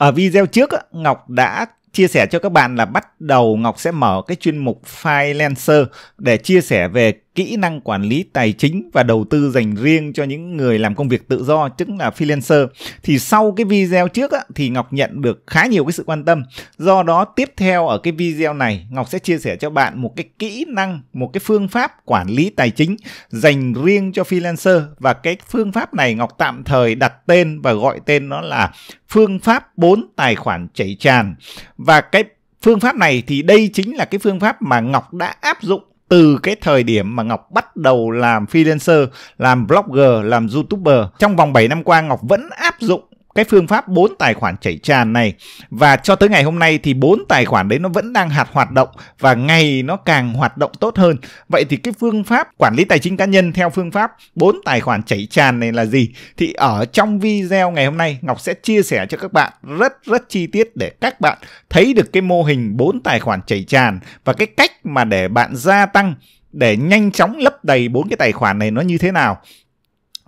Ở video trước, Ngọc đã chia sẻ cho các bạn là bắt đầu Ngọc sẽ mở cái chuyên mục Freelancer để chia sẻ về kỹ năng quản lý tài chính và đầu tư dành riêng cho những người làm công việc tự do tức là freelancer thì sau cái video trước á, thì Ngọc nhận được khá nhiều cái sự quan tâm do đó tiếp theo ở cái video này Ngọc sẽ chia sẻ cho bạn một cái kỹ năng một cái phương pháp quản lý tài chính dành riêng cho freelancer và cái phương pháp này Ngọc tạm thời đặt tên và gọi tên nó là phương pháp 4 tài khoản chảy tràn và cái phương pháp này thì đây chính là cái phương pháp mà Ngọc đã áp dụng từ cái thời điểm mà Ngọc bắt đầu làm freelancer, làm blogger, làm youtuber. Trong vòng 7 năm qua Ngọc vẫn áp dụng cái phương pháp bốn tài khoản chảy tràn này và cho tới ngày hôm nay thì bốn tài khoản đấy nó vẫn đang hạt hoạt động và ngày nó càng hoạt động tốt hơn. Vậy thì cái phương pháp quản lý tài chính cá nhân theo phương pháp bốn tài khoản chảy tràn này là gì? Thì ở trong video ngày hôm nay Ngọc sẽ chia sẻ cho các bạn rất rất chi tiết để các bạn thấy được cái mô hình bốn tài khoản chảy tràn và cái cách mà để bạn gia tăng để nhanh chóng lấp đầy bốn cái tài khoản này nó như thế nào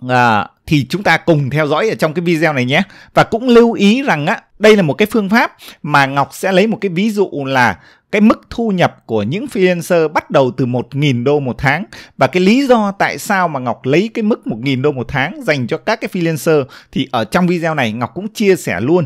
à, thì chúng ta cùng theo dõi ở trong cái video này nhé. Và cũng lưu ý rằng á, đây là một cái phương pháp mà Ngọc sẽ lấy một cái ví dụ là cái mức thu nhập của những freelancer bắt đầu từ 1.000 đô một tháng và cái lý do tại sao mà Ngọc lấy cái mức 1.000 đô một tháng dành cho các cái freelancer thì ở trong video này Ngọc cũng chia sẻ luôn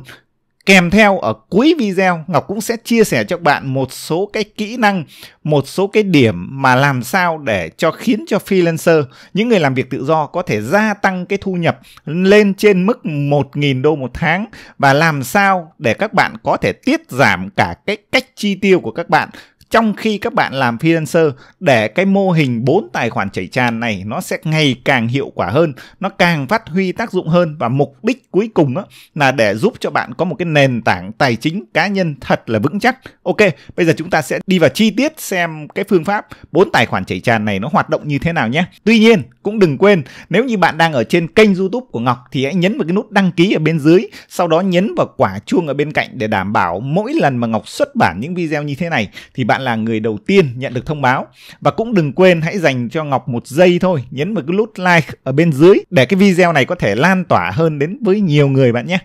Kèm theo ở cuối video, Ngọc cũng sẽ chia sẻ cho bạn một số cái kỹ năng, một số cái điểm mà làm sao để cho khiến cho freelancer, những người làm việc tự do có thể gia tăng cái thu nhập lên trên mức 1.000 đô một tháng và làm sao để các bạn có thể tiết giảm cả cái cách chi tiêu của các bạn trong khi các bạn làm freelancer để cái mô hình 4 tài khoản chảy tràn này nó sẽ ngày càng hiệu quả hơn, nó càng phát huy tác dụng hơn và mục đích cuối cùng đó là để giúp cho bạn có một cái nền tảng tài chính cá nhân thật là vững chắc. Ok, bây giờ chúng ta sẽ đi vào chi tiết xem cái phương pháp 4 tài khoản chảy tràn này nó hoạt động như thế nào nhé. Tuy nhiên, cũng đừng quên nếu như bạn đang ở trên kênh YouTube của Ngọc thì hãy nhấn vào cái nút đăng ký ở bên dưới, sau đó nhấn vào quả chuông ở bên cạnh để đảm bảo mỗi lần mà Ngọc xuất bản những video như thế này thì bạn bạn là người đầu tiên nhận được thông báo và cũng đừng quên hãy dành cho Ngọc một giây thôi nhấn vào cái nút like ở bên dưới để cái video này có thể lan tỏa hơn đến với nhiều người bạn nhé.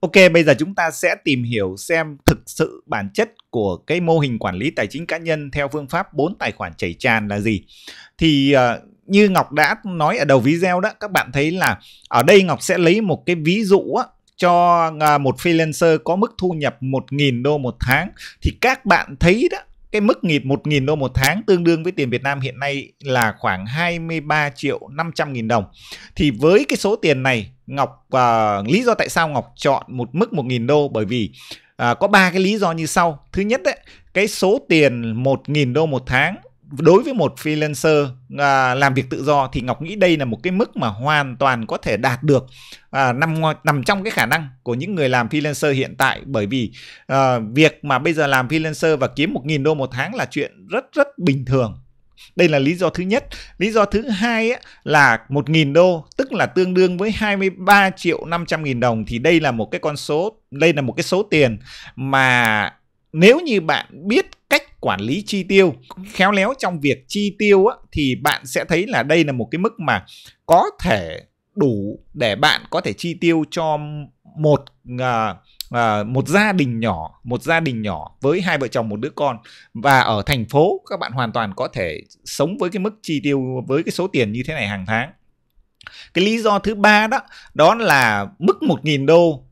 Ok, bây giờ chúng ta sẽ tìm hiểu xem thực sự bản chất của cái mô hình quản lý tài chính cá nhân theo phương pháp 4 tài khoản chảy tràn là gì. Thì uh, như Ngọc đã nói ở đầu video đó các bạn thấy là ở đây Ngọc sẽ lấy một cái ví dụ á, cho à, một freelancer có mức thu nhập 1.000 đô một tháng thì các bạn thấy đó cái mức nghịt 1.000 đô một tháng tương đương với tiền Việt Nam hiện nay là khoảng 23 triệu 500 nghìn đồng. Thì với cái số tiền này, Ngọc uh, lý do tại sao Ngọc chọn một mức 1.000 đô bởi vì uh, có ba cái lý do như sau. Thứ nhất đấy, cái số tiền 1.000 đô một tháng đối với một freelancer à, làm việc tự do thì Ngọc nghĩ đây là một cái mức mà hoàn toàn có thể đạt được à, nằm nằm trong cái khả năng của những người làm freelancer hiện tại bởi vì à, việc mà bây giờ làm freelancer và kiếm 1.000 đô một tháng là chuyện rất rất bình thường đây là lý do thứ nhất. Lý do thứ hai ấy, là 1.000 đô, tức là tương đương với 23 triệu 500 nghìn đồng. Thì đây là một cái con số, đây là một cái số tiền mà nếu như bạn biết cách quản lý chi tiêu khéo léo trong việc chi tiêu á, thì bạn sẽ thấy là đây là một cái mức mà có thể đủ để bạn có thể chi tiêu cho một uh, uh, một gia đình nhỏ một gia đình nhỏ với hai vợ chồng một đứa con và ở thành phố các bạn hoàn toàn có thể sống với cái mức chi tiêu với cái số tiền như thế này hàng tháng cái lý do thứ ba đó đó là mức 1.000 đô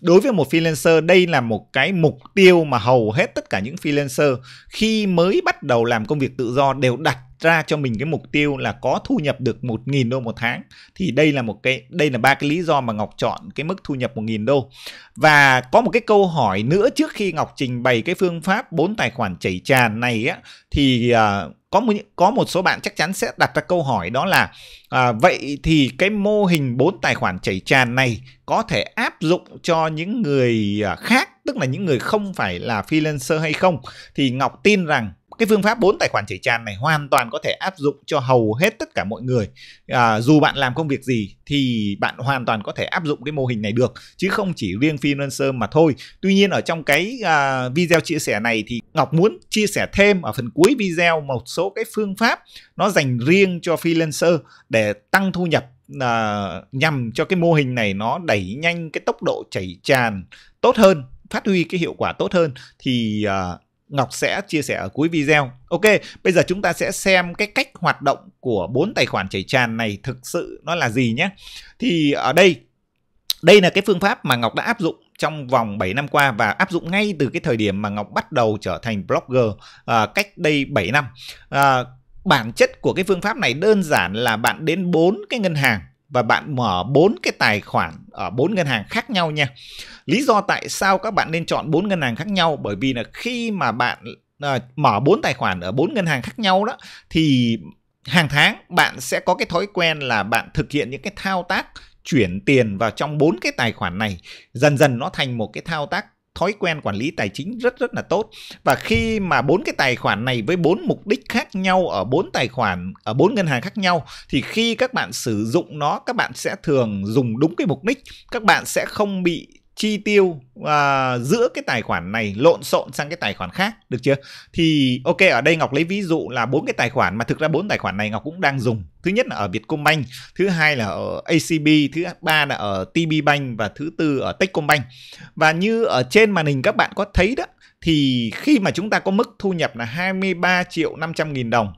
đối với một freelancer đây là một cái mục tiêu mà hầu hết tất cả những freelancer khi mới bắt đầu làm công việc tự do đều đặt ra cho mình cái mục tiêu là có thu nhập được 1.000 đô một tháng thì đây là một cái đây là ba cái lý do mà Ngọc chọn cái mức thu nhập 1.000 đô và có một cái câu hỏi nữa trước khi Ngọc trình bày cái phương pháp bốn tài khoản chảy tràn này á thì uh, có một có một số bạn chắc chắn sẽ đặt ra câu hỏi đó là à, vậy thì cái mô hình bốn tài khoản chảy tràn này có thể áp dụng cho những người à, khác tức là những người không phải là freelancer hay không thì ngọc tin rằng cái phương pháp 4 tài khoản chảy tràn này hoàn toàn có thể áp dụng cho hầu hết tất cả mọi người à, dù bạn làm công việc gì thì bạn hoàn toàn có thể áp dụng cái mô hình này được chứ không chỉ riêng freelancer mà thôi tuy nhiên ở trong cái à, video chia sẻ này thì ngọc muốn chia sẻ thêm ở phần cuối video một số cái phương pháp nó dành riêng cho freelancer để tăng thu nhập à, nhằm cho cái mô hình này nó đẩy nhanh cái tốc độ chảy tràn tốt hơn phát huy cái hiệu quả tốt hơn thì uh, Ngọc sẽ chia sẻ ở cuối video. Ok, bây giờ chúng ta sẽ xem cái cách hoạt động của bốn tài khoản chảy tràn này thực sự nó là gì nhé. Thì ở đây, đây là cái phương pháp mà Ngọc đã áp dụng trong vòng 7 năm qua và áp dụng ngay từ cái thời điểm mà Ngọc bắt đầu trở thành blogger à, cách đây 7 năm. À, bản chất của cái phương pháp này đơn giản là bạn đến bốn cái ngân hàng và bạn mở bốn cái tài khoản ở bốn ngân hàng khác nhau nha. Lý do tại sao các bạn nên chọn bốn ngân hàng khác nhau bởi vì là khi mà bạn à, mở bốn tài khoản ở bốn ngân hàng khác nhau đó thì hàng tháng bạn sẽ có cái thói quen là bạn thực hiện những cái thao tác chuyển tiền vào trong bốn cái tài khoản này dần dần nó thành một cái thao tác thói quen quản lý tài chính rất rất là tốt và khi mà bốn cái tài khoản này với bốn mục đích khác nhau ở bốn tài khoản ở bốn ngân hàng khác nhau thì khi các bạn sử dụng nó các bạn sẽ thường dùng đúng cái mục đích các bạn sẽ không bị chi tiêu à, giữa cái tài khoản này lộn xộn sang cái tài khoản khác được chưa thì ok ở đây ngọc lấy ví dụ là bốn cái tài khoản mà thực ra bốn tài khoản này ngọc cũng đang dùng thứ nhất là ở vietcombank thứ hai là ở acb thứ ba là ở tb bank và thứ tư ở techcombank và như ở trên màn hình các bạn có thấy đó thì khi mà chúng ta có mức thu nhập là 23 triệu 500 nghìn đồng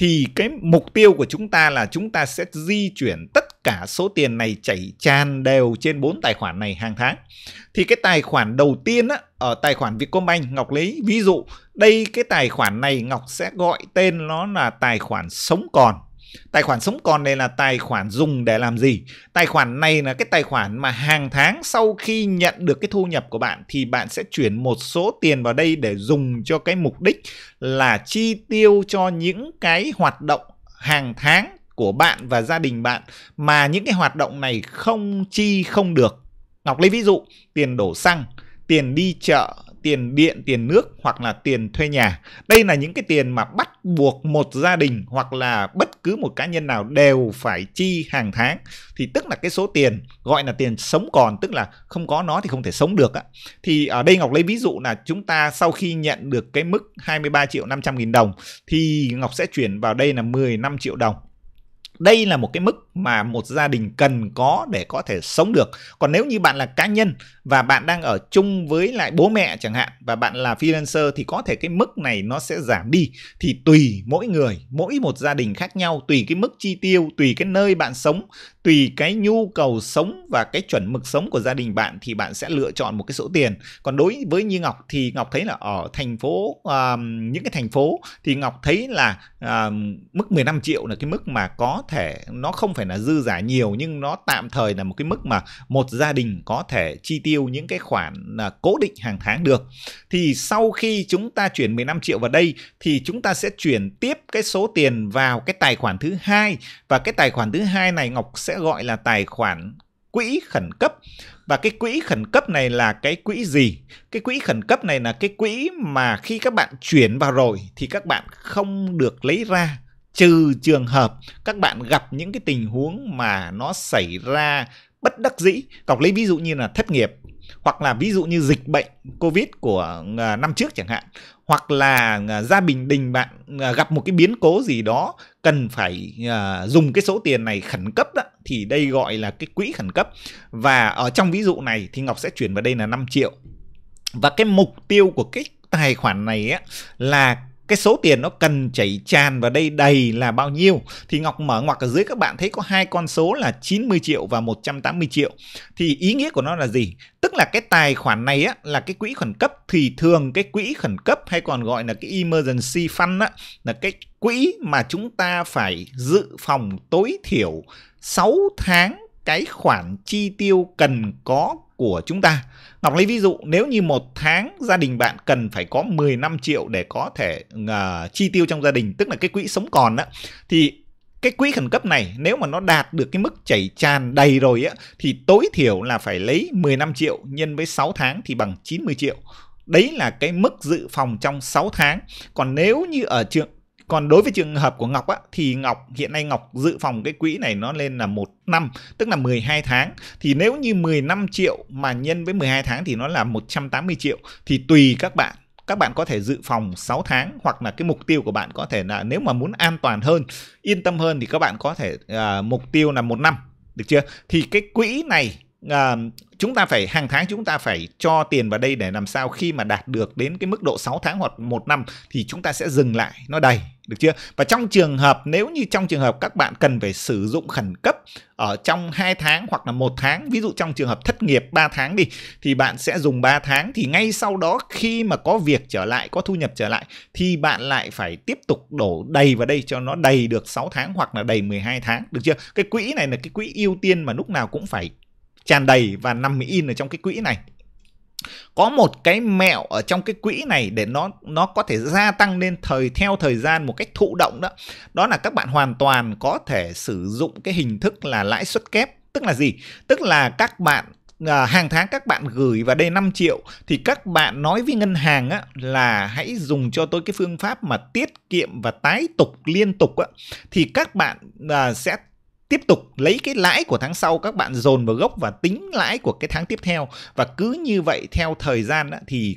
thì cái mục tiêu của chúng ta là chúng ta sẽ di chuyển tất cả số tiền này chảy tràn đều trên bốn tài khoản này hàng tháng. Thì cái tài khoản đầu tiên á, ở tài khoản Vietcombank Ngọc lấy ví dụ đây cái tài khoản này Ngọc sẽ gọi tên nó là tài khoản sống còn tài khoản sống còn này là tài khoản dùng để làm gì tài khoản này là cái tài khoản mà hàng tháng sau khi nhận được cái thu nhập của bạn thì bạn sẽ chuyển một số tiền vào đây để dùng cho cái mục đích là chi tiêu cho những cái hoạt động hàng tháng của bạn và gia đình bạn mà những cái hoạt động này không chi không được Ngọc lấy ví dụ tiền đổ xăng tiền đi chợ tiền điện, tiền nước hoặc là tiền thuê nhà. Đây là những cái tiền mà bắt buộc một gia đình hoặc là bất cứ một cá nhân nào đều phải chi hàng tháng. Thì tức là cái số tiền gọi là tiền sống còn, tức là không có nó thì không thể sống được. Á. Thì ở đây Ngọc lấy ví dụ là chúng ta sau khi nhận được cái mức 23 triệu 500 nghìn đồng thì Ngọc sẽ chuyển vào đây là 15 triệu đồng đây là một cái mức mà một gia đình cần có để có thể sống được còn nếu như bạn là cá nhân và bạn đang ở chung với lại bố mẹ chẳng hạn và bạn là freelancer thì có thể cái mức này nó sẽ giảm đi thì tùy mỗi người mỗi một gia đình khác nhau tùy cái mức chi tiêu tùy cái nơi bạn sống tùy cái nhu cầu sống và cái chuẩn mực sống của gia đình bạn thì bạn sẽ lựa chọn một cái số tiền còn đối với như ngọc thì ngọc thấy là ở thành phố uh, những cái thành phố thì ngọc thấy là uh, mức 15 triệu là cái mức mà có thể nó không phải là dư giả nhiều nhưng nó tạm thời là một cái mức mà một gia đình có thể chi tiêu những cái khoản là cố định hàng tháng được thì sau khi chúng ta chuyển 15 triệu vào đây thì chúng ta sẽ chuyển tiếp cái số tiền vào cái tài khoản thứ hai và cái tài khoản thứ hai này Ngọc sẽ gọi là tài khoản quỹ khẩn cấp và cái quỹ khẩn cấp này là cái quỹ gì cái quỹ khẩn cấp này là cái quỹ mà khi các bạn chuyển vào rồi thì các bạn không được lấy ra trừ trường hợp các bạn gặp những cái tình huống mà nó xảy ra bất đắc dĩ cọc lấy ví dụ như là thất nghiệp hoặc là ví dụ như dịch bệnh covid của à, năm trước chẳng hạn hoặc là à, gia bình đình bạn à, gặp một cái biến cố gì đó cần phải dùng cái số tiền này khẩn cấp đó thì đây gọi là cái quỹ khẩn cấp và ở trong ví dụ này thì ngọc sẽ chuyển vào đây là 5 triệu và cái mục tiêu của cái tài khoản này á, là cái số tiền nó cần chảy tràn vào đây đầy là bao nhiêu thì Ngọc mở ngoặc ở dưới các bạn thấy có hai con số là 90 triệu và 180 triệu thì ý nghĩa của nó là gì tức là cái tài khoản này á là cái quỹ khẩn cấp thì thường cái quỹ khẩn cấp hay còn gọi là cái emergency fund á là cái quỹ mà chúng ta phải dự phòng tối thiểu 6 tháng cái khoản chi tiêu cần có của chúng ta. Ngọc lấy ví dụ nếu như một tháng gia đình bạn cần phải có 15 triệu để có thể uh, chi tiêu trong gia đình tức là cái quỹ sống còn đó thì cái quỹ khẩn cấp này nếu mà nó đạt được cái mức chảy tràn đầy rồi á thì tối thiểu là phải lấy 15 triệu nhân với 6 tháng thì bằng 90 triệu. Đấy là cái mức dự phòng trong 6 tháng. Còn nếu như ở trường còn đối với trường hợp của Ngọc á, thì Ngọc hiện nay Ngọc dự phòng cái quỹ này nó lên là một năm tức là 12 tháng thì nếu như 15 triệu mà nhân với 12 tháng thì nó là 180 triệu thì tùy các bạn các bạn có thể dự phòng 6 tháng hoặc là cái mục tiêu của bạn có thể là nếu mà muốn an toàn hơn, yên tâm hơn thì các bạn có thể uh, mục tiêu là một năm, được chưa? Thì cái quỹ này uh, chúng ta phải hàng tháng chúng ta phải cho tiền vào đây để làm sao khi mà đạt được đến cái mức độ 6 tháng hoặc một năm thì chúng ta sẽ dừng lại nó đầy được chưa? Và trong trường hợp nếu như trong trường hợp các bạn cần phải sử dụng khẩn cấp ở trong 2 tháng hoặc là một tháng, ví dụ trong trường hợp thất nghiệp 3 tháng đi thì bạn sẽ dùng 3 tháng thì ngay sau đó khi mà có việc trở lại, có thu nhập trở lại thì bạn lại phải tiếp tục đổ đầy vào đây cho nó đầy được 6 tháng hoặc là đầy 12 tháng, được chưa? Cái quỹ này là cái quỹ ưu tiên mà lúc nào cũng phải tràn đầy và nằm in ở trong cái quỹ này có một cái mẹo ở trong cái quỹ này để nó nó có thể gia tăng lên thời theo thời gian một cách thụ động đó đó là các bạn hoàn toàn có thể sử dụng cái hình thức là lãi suất kép tức là gì tức là các bạn à, hàng tháng các bạn gửi vào đây 5 triệu thì các bạn nói với ngân hàng á, là hãy dùng cho tôi cái phương pháp mà tiết kiệm và tái tục liên tục á, thì các bạn à, sẽ tiếp tục lấy cái lãi của tháng sau các bạn dồn vào gốc và tính lãi của cái tháng tiếp theo và cứ như vậy theo thời gian thì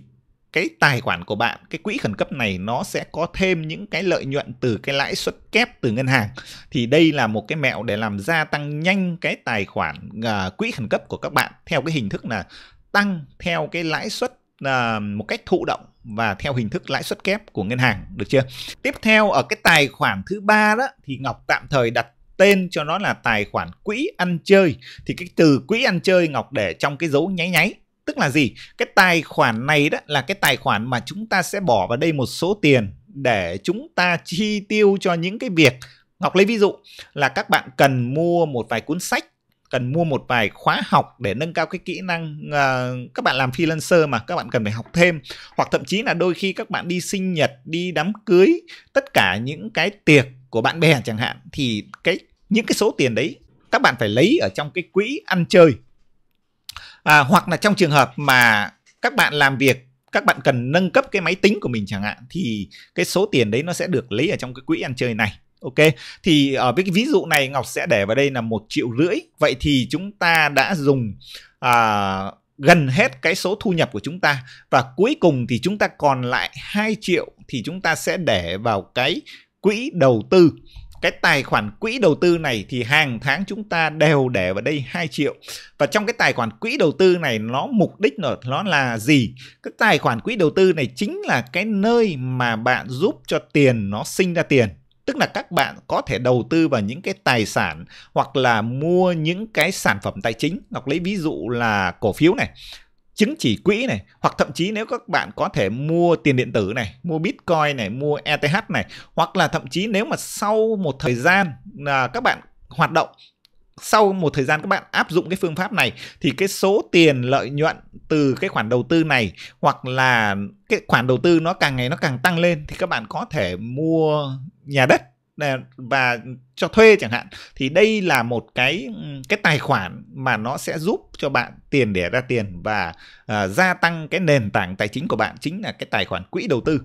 cái tài khoản của bạn, cái quỹ khẩn cấp này nó sẽ có thêm những cái lợi nhuận từ cái lãi suất kép từ ngân hàng. Thì đây là một cái mẹo để làm gia tăng nhanh cái tài khoản uh, quỹ khẩn cấp của các bạn theo cái hình thức là tăng theo cái lãi suất uh, một cách thụ động và theo hình thức lãi suất kép của ngân hàng được chưa? Tiếp theo ở cái tài khoản thứ ba đó thì Ngọc tạm thời đặt tên cho nó là tài khoản quỹ ăn chơi thì cái từ quỹ ăn chơi Ngọc để trong cái dấu nháy nháy tức là gì cái tài khoản này đó là cái tài khoản mà chúng ta sẽ bỏ vào đây một số tiền để chúng ta chi tiêu cho những cái việc Ngọc lấy ví dụ là các bạn cần mua một vài cuốn sách cần mua một vài khóa học để nâng cao cái kỹ năng uh, các bạn làm freelancer mà các bạn cần phải học thêm hoặc thậm chí là đôi khi các bạn đi sinh nhật đi đám cưới tất cả những cái tiệc của bạn bè chẳng hạn thì cái những cái số tiền đấy các bạn phải lấy ở trong cái quỹ ăn chơi à, hoặc là trong trường hợp mà các bạn làm việc các bạn cần nâng cấp cái máy tính của mình chẳng hạn thì cái số tiền đấy nó sẽ được lấy ở trong cái quỹ ăn chơi này ok thì ở ờ, cái ví dụ này ngọc sẽ để vào đây là một triệu rưỡi vậy thì chúng ta đã dùng à, gần hết cái số thu nhập của chúng ta và cuối cùng thì chúng ta còn lại 2 triệu thì chúng ta sẽ để vào cái quỹ đầu tư cái tài khoản quỹ đầu tư này thì hàng tháng chúng ta đều để vào đây 2 triệu và trong cái tài khoản quỹ đầu tư này nó mục đích nó, nó là gì cái tài khoản quỹ đầu tư này chính là cái nơi mà bạn giúp cho tiền nó sinh ra tiền tức là các bạn có thể đầu tư vào những cái tài sản hoặc là mua những cái sản phẩm tài chính hoặc lấy ví dụ là cổ phiếu này chứng chỉ quỹ này hoặc thậm chí nếu các bạn có thể mua tiền điện tử này mua bitcoin này mua eth này hoặc là thậm chí nếu mà sau một thời gian là các bạn hoạt động sau một thời gian các bạn áp dụng cái phương pháp này thì cái số tiền lợi nhuận từ cái khoản đầu tư này hoặc là cái khoản đầu tư nó càng ngày nó càng tăng lên thì các bạn có thể mua nhà đất và cho thuê chẳng hạn thì đây là một cái cái tài khoản mà nó sẽ giúp cho bạn tiền để ra tiền và uh, gia tăng cái nền tảng tài chính của bạn chính là cái tài khoản quỹ đầu tư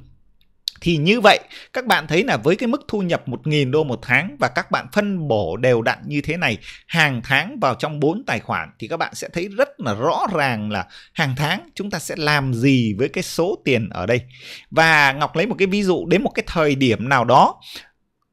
thì như vậy các bạn thấy là với cái mức thu nhập 1.000 đô một tháng và các bạn phân bổ đều đặn như thế này hàng tháng vào trong 4 tài khoản thì các bạn sẽ thấy rất là rõ ràng là hàng tháng chúng ta sẽ làm gì với cái số tiền ở đây. Và Ngọc lấy một cái ví dụ đến một cái thời điểm nào đó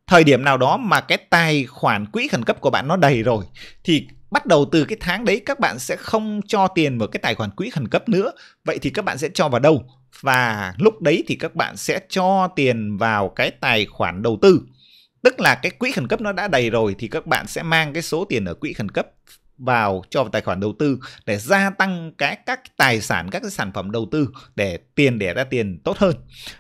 thời điểm nào đó mà cái tài khoản quỹ khẩn cấp của bạn nó đầy rồi thì bắt đầu từ cái tháng đấy các bạn sẽ không cho tiền vào cái tài khoản quỹ khẩn cấp nữa vậy thì các bạn sẽ cho vào đâu và lúc đấy thì các bạn sẽ cho tiền vào cái tài khoản đầu tư tức là cái quỹ khẩn cấp nó đã đầy rồi thì các bạn sẽ mang cái số tiền ở quỹ khẩn cấp vào cho vào tài khoản đầu tư để gia tăng cái các tài sản các cái sản phẩm đầu tư để tiền để ra tiền tốt hơn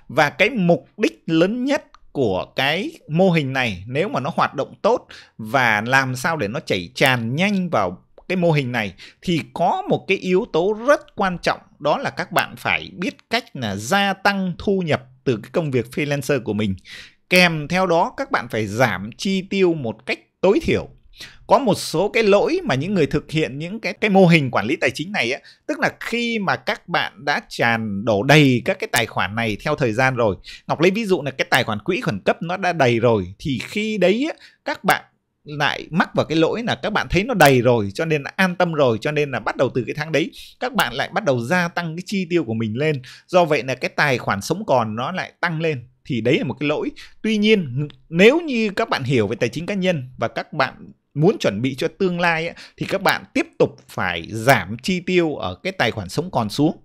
và cái mục đích lớn nhất của cái mô hình này nếu mà nó hoạt động tốt và làm sao để nó chảy tràn nhanh vào cái mô hình này thì có một cái yếu tố rất quan trọng đó là các bạn phải biết cách là gia tăng thu nhập từ cái công việc freelancer của mình kèm theo đó các bạn phải giảm chi tiêu một cách tối thiểu có một số cái lỗi mà những người thực hiện những cái cái mô hình quản lý tài chính này á tức là khi mà các bạn đã tràn đổ đầy các cái tài khoản này theo thời gian rồi ngọc lấy ví dụ là cái tài khoản quỹ khẩn cấp nó đã đầy rồi thì khi đấy ấy, các bạn lại mắc vào cái lỗi là các bạn thấy nó đầy rồi cho nên là an tâm rồi cho nên là bắt đầu từ cái tháng đấy các bạn lại bắt đầu gia tăng cái chi tiêu của mình lên do vậy là cái tài khoản sống còn nó lại tăng lên thì đấy là một cái lỗi tuy nhiên nếu như các bạn hiểu về tài chính cá nhân và các bạn muốn chuẩn bị cho tương lai ấy, thì các bạn tiếp tục phải giảm chi tiêu ở cái tài khoản sống còn xuống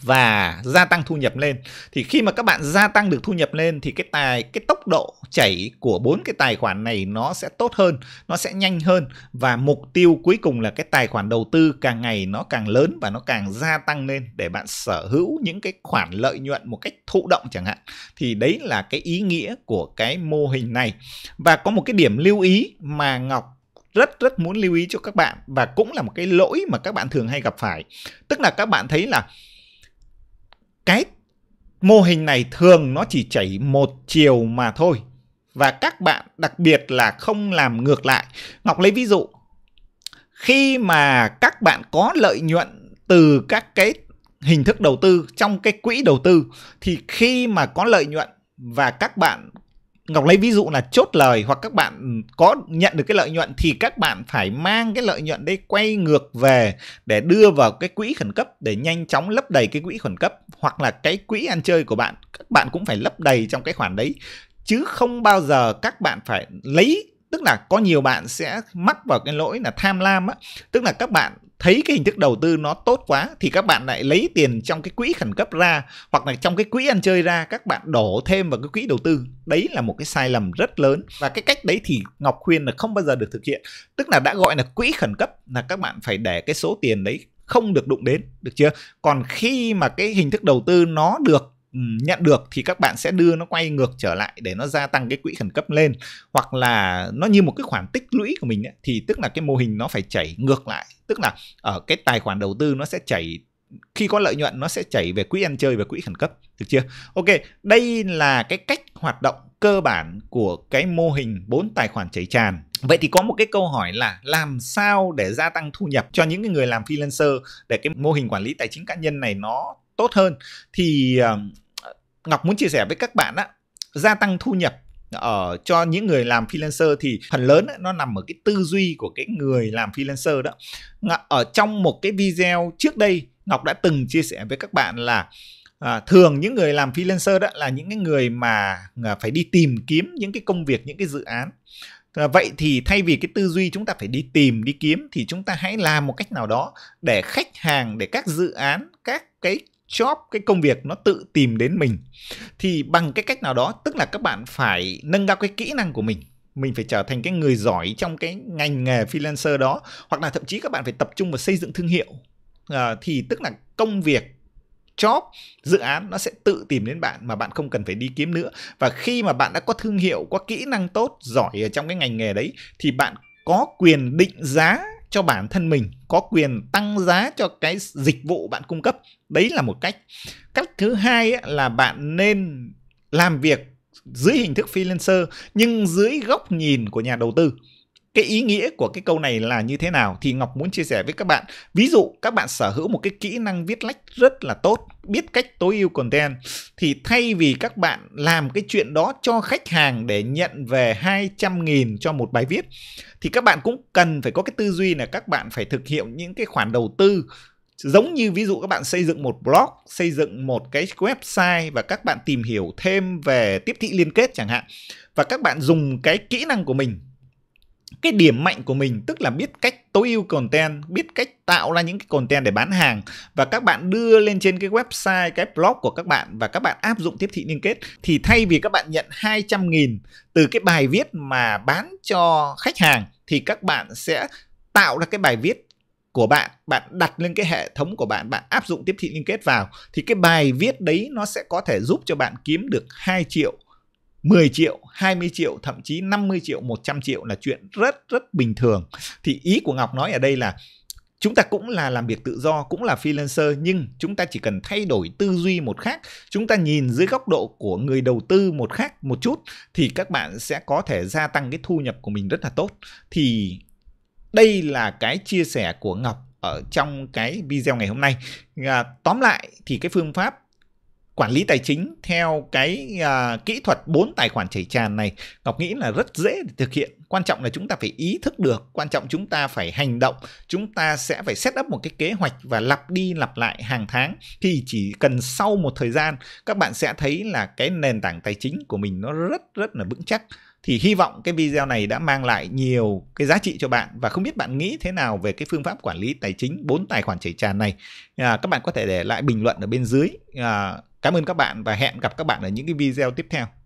và gia tăng thu nhập lên thì khi mà các bạn gia tăng được thu nhập lên thì cái tài cái tốc độ chảy của bốn cái tài khoản này nó sẽ tốt hơn nó sẽ nhanh hơn và mục tiêu cuối cùng là cái tài khoản đầu tư càng ngày nó càng lớn và nó càng gia tăng lên để bạn sở hữu những cái khoản lợi nhuận một cách thụ động chẳng hạn thì đấy là cái ý nghĩa của cái mô hình này và có một cái điểm lưu ý mà ngọc rất rất muốn lưu ý cho các bạn và cũng là một cái lỗi mà các bạn thường hay gặp phải tức là các bạn thấy là cái mô hình này thường nó chỉ chảy một chiều mà thôi và các bạn đặc biệt là không làm ngược lại ngọc lấy ví dụ khi mà các bạn có lợi nhuận từ các cái hình thức đầu tư trong cái quỹ đầu tư thì khi mà có lợi nhuận và các bạn Ngọc lấy ví dụ là chốt lời hoặc các bạn có nhận được cái lợi nhuận thì các bạn phải mang cái lợi nhuận đấy quay ngược về để đưa vào cái quỹ khẩn cấp để nhanh chóng lấp đầy cái quỹ khẩn cấp hoặc là cái quỹ ăn chơi của bạn các bạn cũng phải lấp đầy trong cái khoản đấy chứ không bao giờ các bạn phải lấy tức là có nhiều bạn sẽ mắc vào cái lỗi là tham lam á tức là các bạn thấy cái hình thức đầu tư nó tốt quá thì các bạn lại lấy tiền trong cái quỹ khẩn cấp ra hoặc là trong cái quỹ ăn chơi ra các bạn đổ thêm vào cái quỹ đầu tư đấy là một cái sai lầm rất lớn và cái cách đấy thì ngọc khuyên là không bao giờ được thực hiện tức là đã gọi là quỹ khẩn cấp là các bạn phải để cái số tiền đấy không được đụng đến được chưa còn khi mà cái hình thức đầu tư nó được nhận được thì các bạn sẽ đưa nó quay ngược trở lại để nó gia tăng cái quỹ khẩn cấp lên hoặc là nó như một cái khoản tích lũy của mình ấy, thì tức là cái mô hình nó phải chảy ngược lại tức là ở ờ, cái tài khoản đầu tư nó sẽ chảy khi có lợi nhuận nó sẽ chảy về quỹ ăn chơi và quỹ khẩn cấp được chưa ok đây là cái cách hoạt động cơ bản của cái mô hình bốn tài khoản chảy tràn vậy thì có một cái câu hỏi là làm sao để gia tăng thu nhập cho những người làm freelancer để cái mô hình quản lý tài chính cá nhân này nó tốt hơn thì ờ, Ngọc muốn chia sẻ với các bạn á, gia tăng thu nhập ở cho những người làm freelancer thì phần lớn nó nằm ở cái tư duy của cái người làm freelancer đó ở trong một cái video trước đây ngọc đã từng chia sẻ với các bạn là à, thường những người làm freelancer đó là những cái người mà à, phải đi tìm kiếm những cái công việc những cái dự án à, vậy thì thay vì cái tư duy chúng ta phải đi tìm đi kiếm thì chúng ta hãy làm một cách nào đó để khách hàng để các dự án các cái job cái công việc nó tự tìm đến mình thì bằng cái cách nào đó tức là các bạn phải nâng cao cái kỹ năng của mình mình phải trở thành cái người giỏi trong cái ngành nghề freelancer đó hoặc là thậm chí các bạn phải tập trung vào xây dựng thương hiệu à, thì tức là công việc job dự án nó sẽ tự tìm đến bạn mà bạn không cần phải đi kiếm nữa và khi mà bạn đã có thương hiệu có kỹ năng tốt giỏi ở trong cái ngành nghề đấy thì bạn có quyền định giá cho bản thân mình có quyền tăng giá cho cái dịch vụ bạn cung cấp đấy là một cách cách thứ hai là bạn nên làm việc dưới hình thức freelancer nhưng dưới góc nhìn của nhà đầu tư cái ý nghĩa của cái câu này là như thế nào thì Ngọc muốn chia sẻ với các bạn. Ví dụ các bạn sở hữu một cái kỹ năng viết lách rất là tốt, biết cách tối ưu content thì thay vì các bạn làm cái chuyện đó cho khách hàng để nhận về 200.000 cho một bài viết thì các bạn cũng cần phải có cái tư duy là các bạn phải thực hiện những cái khoản đầu tư giống như ví dụ các bạn xây dựng một blog, xây dựng một cái website và các bạn tìm hiểu thêm về tiếp thị liên kết chẳng hạn và các bạn dùng cái kỹ năng của mình cái điểm mạnh của mình tức là biết cách tối ưu content biết cách tạo ra những cái content để bán hàng và các bạn đưa lên trên cái website cái blog của các bạn và các bạn áp dụng tiếp thị liên kết thì thay vì các bạn nhận 200.000 từ cái bài viết mà bán cho khách hàng thì các bạn sẽ tạo ra cái bài viết của bạn bạn đặt lên cái hệ thống của bạn bạn áp dụng tiếp thị liên kết vào thì cái bài viết đấy nó sẽ có thể giúp cho bạn kiếm được 2 triệu 10 triệu, 20 triệu, thậm chí 50 triệu, 100 triệu là chuyện rất rất bình thường. Thì ý của Ngọc nói ở đây là chúng ta cũng là làm việc tự do cũng là freelancer nhưng chúng ta chỉ cần thay đổi tư duy một khác chúng ta nhìn dưới góc độ của người đầu tư một khác một chút thì các bạn sẽ có thể gia tăng cái thu nhập của mình rất là tốt thì đây là cái chia sẻ của ngọc ở trong cái video ngày hôm nay à, tóm lại thì cái phương pháp quản lý tài chính theo cái uh, kỹ thuật bốn tài khoản chảy tràn này ngọc nghĩ là rất dễ để thực hiện quan trọng là chúng ta phải ý thức được quan trọng chúng ta phải hành động chúng ta sẽ phải set up một cái kế hoạch và lặp đi lặp lại hàng tháng thì chỉ cần sau một thời gian các bạn sẽ thấy là cái nền tảng tài chính của mình nó rất rất là vững chắc thì hy vọng cái video này đã mang lại nhiều cái giá trị cho bạn và không biết bạn nghĩ thế nào về cái phương pháp quản lý tài chính bốn tài khoản chảy tràn này à, các bạn có thể để lại bình luận ở bên dưới à, Cảm ơn các bạn và hẹn gặp các bạn ở những cái video tiếp theo.